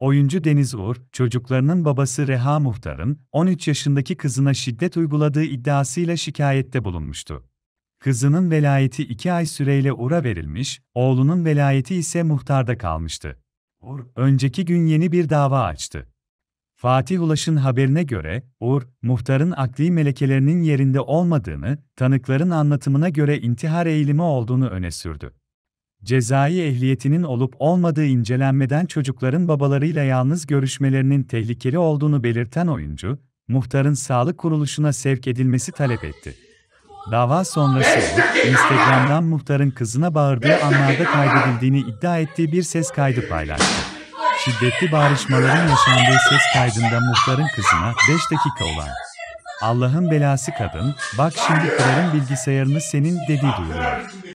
Oyuncu Deniz Uğur, çocuklarının babası Reha Muhtar'ın 13 yaşındaki kızına şiddet uyguladığı iddiasıyla şikayette bulunmuştu. Kızının velayeti 2 ay süreyle Uğur'a verilmiş, oğlunun velayeti ise Muhtar'da kalmıştı. Uğur, önceki gün yeni bir dava açtı. Fatih Ulaş'ın haberine göre, Uğur, muhtarın akli melekelerinin yerinde olmadığını, tanıkların anlatımına göre intihar eğilimi olduğunu öne sürdü cezai ehliyetinin olup olmadığı incelenmeden çocukların babalarıyla yalnız görüşmelerinin tehlikeli olduğunu belirten oyuncu, muhtarın sağlık kuruluşuna sevk edilmesi talep etti. Dava sonrası Instagram'dan muhtarın kızına bağırdığı anlarda kaydedildiğini iddia ettiği bir ses kaydı paylaştı. Şiddetli bağrışmaların yaşandığı ses kaydında muhtarın kızına 5 dakika olan Allah'ın belası kadın, bak şimdi kırarım bilgisayarını senin dediği duyuluyor.